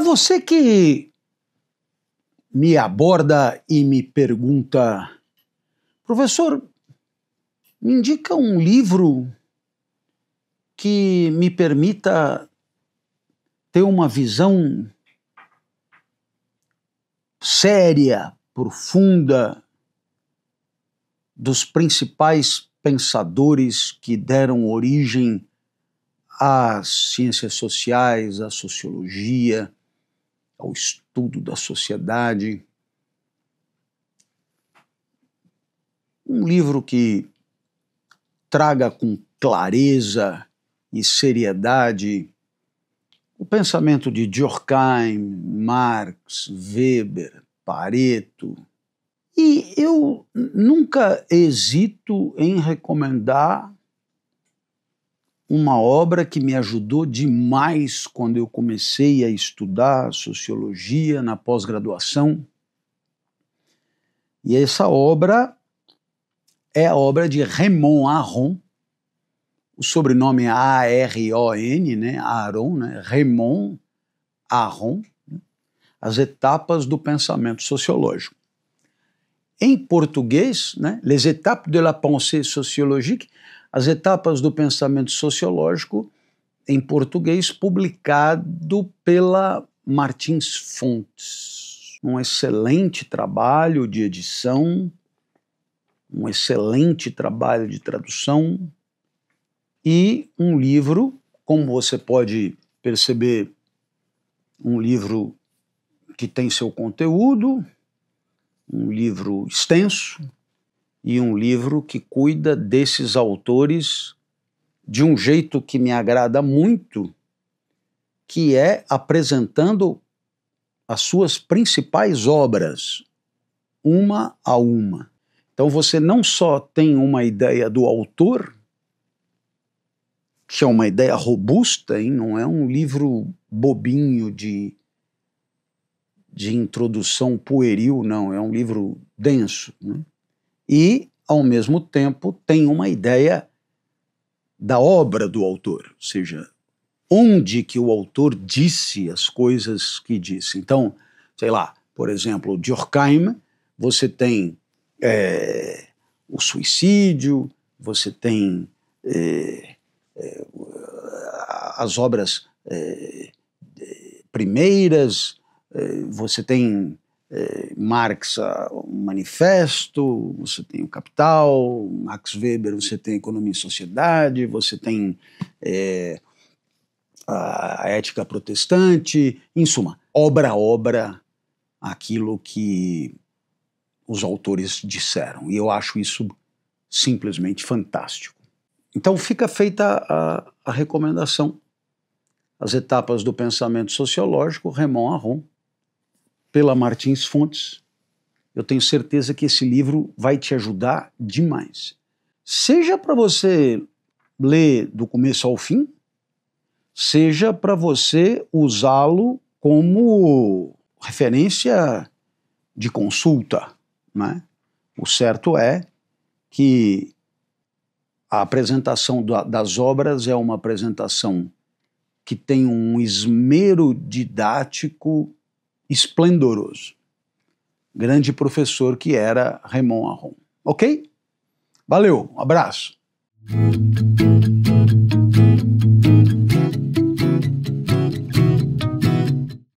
você que me aborda e me pergunta, professor, me indica um livro que me permita ter uma visão séria, profunda dos principais pensadores que deram origem às ciências sociais, à sociologia, ao estudo da sociedade. Um livro que traga com clareza e seriedade o pensamento de Durkheim, Marx, Weber, Pareto. E eu nunca hesito em recomendar uma obra que me ajudou demais quando eu comecei a estudar sociologia na pós-graduação. E essa obra é a obra de Raymond Aron. O sobrenome é A-R-O-N, né? Aron, né? Raymond Aron. Né? As etapas do pensamento sociológico. Em português, né? Les étapes de la pensée sociologique, as Etapas do Pensamento Sociológico, em português, publicado pela Martins Fontes. Um excelente trabalho de edição, um excelente trabalho de tradução e um livro, como você pode perceber, um livro que tem seu conteúdo, um livro extenso, e um livro que cuida desses autores de um jeito que me agrada muito, que é apresentando as suas principais obras, uma a uma. Então você não só tem uma ideia do autor, que é uma ideia robusta, hein? não é um livro bobinho de, de introdução pueril, não, é um livro denso. Né? e, ao mesmo tempo, tem uma ideia da obra do autor, ou seja, onde que o autor disse as coisas que disse. Então, sei lá, por exemplo, de Horkheim, você tem é, o suicídio, você tem é, é, as obras é, é, primeiras, é, você tem eh, Marx, o ah, manifesto, você tem o Capital, Max Weber, você tem Economia e Sociedade, você tem eh, a ética protestante, em suma, obra a obra aquilo que os autores disseram. E eu acho isso simplesmente fantástico. Então fica feita a, a recomendação. As etapas do pensamento sociológico, Raymond Aron, pela Martins Fontes. Eu tenho certeza que esse livro vai te ajudar demais. Seja para você ler do começo ao fim, seja para você usá-lo como referência de consulta. Né? O certo é que a apresentação das obras é uma apresentação que tem um esmero didático esplendoroso. Grande professor que era Raymond Aron. Ok? Valeu, um abraço.